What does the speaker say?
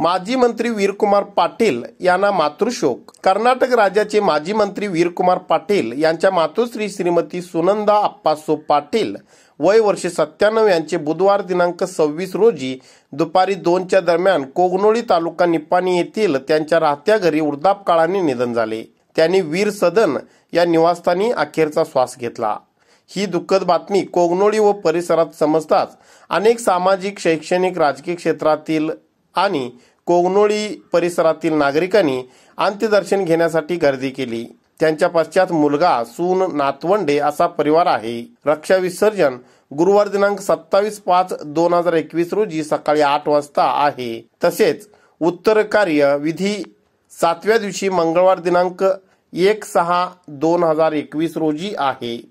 माजी मंत्री वीरकुमार पाटील यांना मातृशोक कर्नाटक राज्याचे माजी मंत्री वीरकुमार पाटील यांच्या मातोश्री श्रीमती सुनंदा अप्पासो पाटील वय वर्ष सत्त्याण्णव यांचे बुधवार दिनांक सव्वीस रोजी दुपारी दोनच्या दरम्यान कोगनोळी तालुका निपाणी येथील त्यांच्या राहत्या घरी वृद्धापकाळाने निधन झाले त्यांनी वीर सदन या निवासस्थानी अखेरचा श्वास घेतला ही दुःखद बातमी कोगनोळी व परिसरात समजताच अनेक सामाजिक शैक्षणिक राजकीय क्षेत्रातील आणि कोगनोळी परिसरातील नागरिकांनी अंत्यदर्शन घेण्यासाठी गर्दी केली त्यांच्या पश्चात मुलगा सून नातवंडे असा परिवार आहे रक्षा विसर्जन गुरुवार दिनांक सत्तावीस पाच दोन हजार एकवीस रोजी सकाळी आठ वाजता आहे तसेच उत्तर कार्य विधी सातव्या दिवशी मंगळवार दिनांक एक सहा दोन हजार एकवीस रोजी आहे